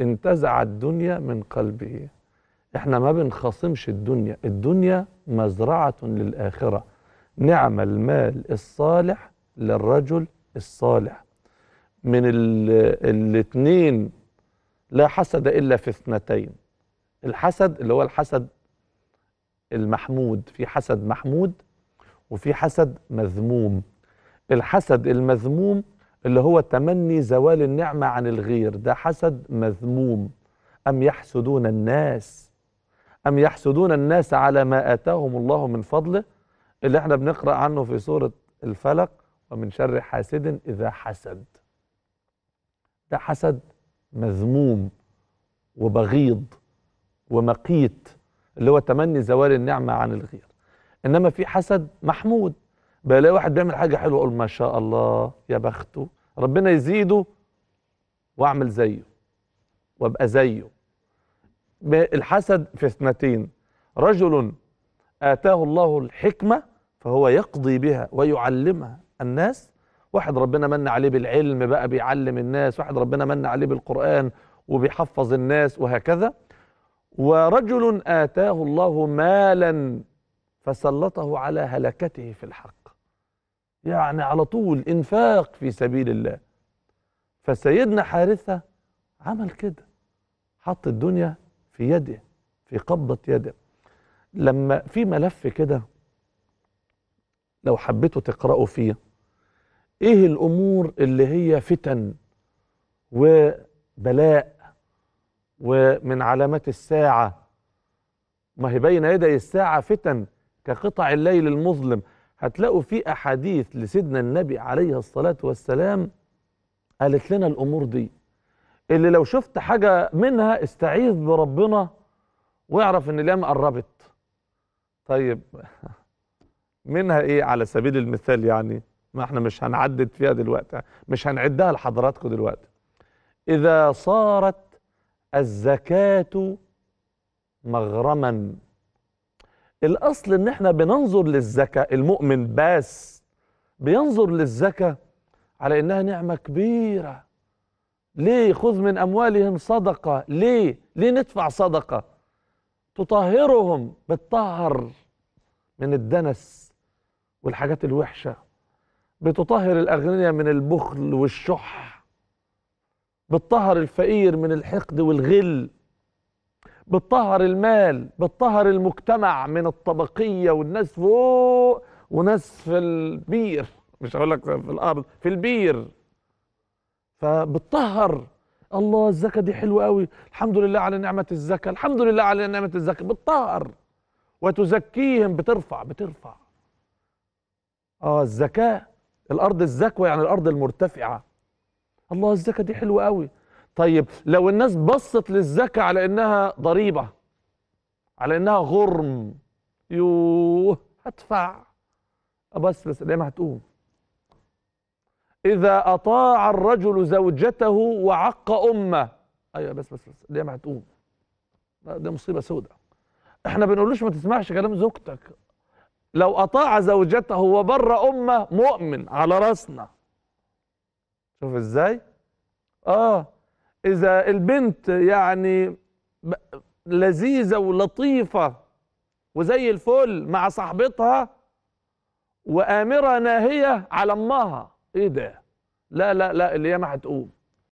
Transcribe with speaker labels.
Speaker 1: انتزع الدنيا من قلبه احنا ما بنخاصمش الدنيا الدنيا مزرعة للآخرة نعم المال الصالح للرجل الصالح من الاثنين لا حسد إلا في اثنتين الحسد اللي هو الحسد المحمود في حسد محمود وفي حسد مذموم الحسد المذموم اللي هو تمني زوال النعمة عن الغير ده حسد مذموم أم يحسدون الناس أم يحسدون الناس على ما آتاهم الله من فضله اللي احنا بنقرأ عنه في سورة الفلق ومن شر حاسد إذا حسد ده حسد مذموم وبغيض ومقيت اللي هو تمني زوال النعمة عن الغير إنما في حسد محمود بلاقي واحد بيعمل حاجة حلوة أقول ما شاء الله يا بخته ربنا يزيده واعمل زيه وابقى زيه الحسد في اثنتين رجل آتاه الله الحكمة فهو يقضي بها ويعلمها الناس واحد ربنا من عليه بالعلم بقى بيعلم الناس واحد ربنا من عليه بالقرآن وبيحفظ الناس وهكذا ورجل آتاه الله مالا فسلطه على هلكته في الحق يعني على طول انفاق في سبيل الله فسيدنا حارثة عمل كده حط الدنيا في يده في قبضة يده لما في ملف كده لو حبيتوا تقرأوا فيه ايه الامور اللي هي فتن وبلاء ومن علامات الساعة ما هي بين يدي الساعة فتن كقطع الليل المظلم هتلاقوا في أحاديث لسيدنا النبي عليه الصلاة والسلام قالت لنا الأمور دي اللي لو شفت حاجة منها استعيذ بربنا واعرف إن الأيام قربت طيب منها إيه على سبيل المثال يعني ما احنا مش هنعدد فيها دلوقتي مش هنعدها لحضراتكم دلوقتي إذا صارت الزكاة مغرما الاصل ان احنا بننظر للزكاه المؤمن بس بينظر للزكاه على انها نعمه كبيره ليه خذ من اموالهم صدقه ليه ليه ندفع صدقه تطهرهم بتطهر من الدنس والحاجات الوحشه بتطهر الاغنياء من البخل والشح بتطهر الفقير من الحقد والغل بتطهر المال بتطهر المجتمع من الطبقية والناس فوق وناس في البير مش هقول لك في الأرض في البير فبتطهر الله الزكاة دي حلوة قوي الحمد لله على نعمة الزكاة الحمد لله على نعمة الزكاة بتطهر وتزكيهم بترفع بترفع اه الزكاة الأرض الزكوة يعني الأرض المرتفعة الله الزكاة دي حلوة قوي طيب لو الناس بصت للزكاة على انها ضريبة على انها غرم يوه هدفع بس بس ليه ما هتقوم إذا أطاع الرجل زوجته وعق أمه أيوة بس بس بس ما هتقوم ده مصيبة سوداء احنا بنقولوش ما تسمعش كلام زوجتك لو أطاع زوجته وبر أمه مؤمن على راسنا شوف ازاي؟ اه إذا البنت يعني لذيذة ولطيفة وزي الفل مع صاحبتها وآمرة ناهية على أمها إيه ده لا لا لا ما هتقوم